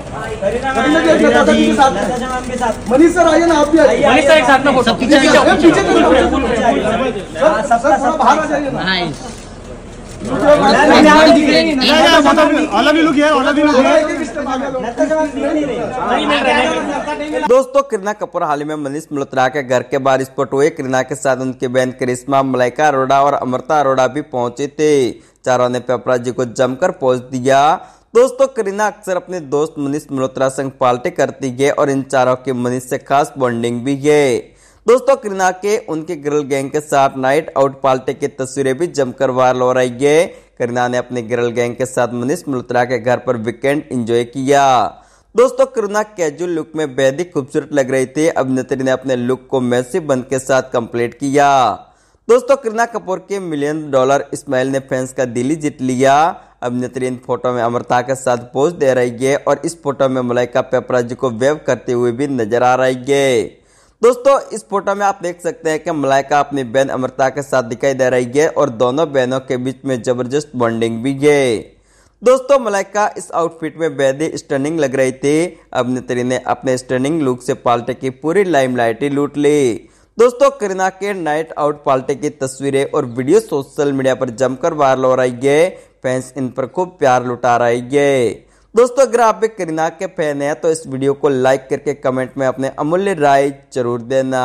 Manish sir आइए ना आप भी आइए मनीष सर एक साथ में फोटो पीछे पीछे सर थोड़ा बाहर आ जाइए ना दोस्तों कृणा कपूर हाल ही में मनीष मल्होत्रा के घर के बाहर स्पॉट हुए कृणा के साथ उनकी बहन करिश्मा मलाइका अरोड़ा और अमृता अरोड़ा भी पहुंचे थे चारों ने पेपराजी को जमकर पहुंच दिया दोस्तों करीना अक्सर अपने दोस्त मनीष मल्होत्रा संग पार्टी करती है और इन चारों के मनीष से खास बॉन्डिंग भी है दोस्तों करीना के उनके गर्ल गैंग के साथ नाइट आउट पार्टी की तस्वीरें भी जमकर वायरल हो रही है करीना ने अपने गर्ल गैंग के साथ मनीष मल्होत्रा के घर पर वीकेंड एंजॉय किया दोस्तों करीना कैजुअल लुक में बेहद ही खूबसूरत लग रही थी अभिनेत्री ने अपने लुक को मैसी बंद के साथ कंप्लीट किया दोस्तों करीना कपूर के मिलियन डॉलर स्माइल ने फैंस का दिल ही जीत लिया अब नेत्रीन फोटो में अमृता के साथ पोज दे रही है और इस फोटो में मलाइका पेपराजी को वेव करते हुए भी नजर आ रही है दोस्तों इस फोटो में आप देख सकते हैं कि मलाइका अपनी बहन अमृता के साथ दिखाई दे रही है और दोनों बहनों के बीच में जबरदस्त बॉन्डिंग भी है दोस्तों मलाइका इस आउटफिट में बेहद स्टर्निंग लग रही थी अब नेत्री ने अपने स्टर्निंग लुक से पाल्टे की पूरी लाइमलाइट लूट ली दोस्तों करीना के नाइट आउट पाल्टे की तस्वीरें और वीडियो सोशल मीडिया पर जमकर वायरल हो रही है फैंस इन पर खूब प्यार लुटा रही है दोस्तों अगर आप भी करीना के फैन हैं तो इस वीडियो को लाइक करके कमेंट में अपने अमूल्य राय जरूर देना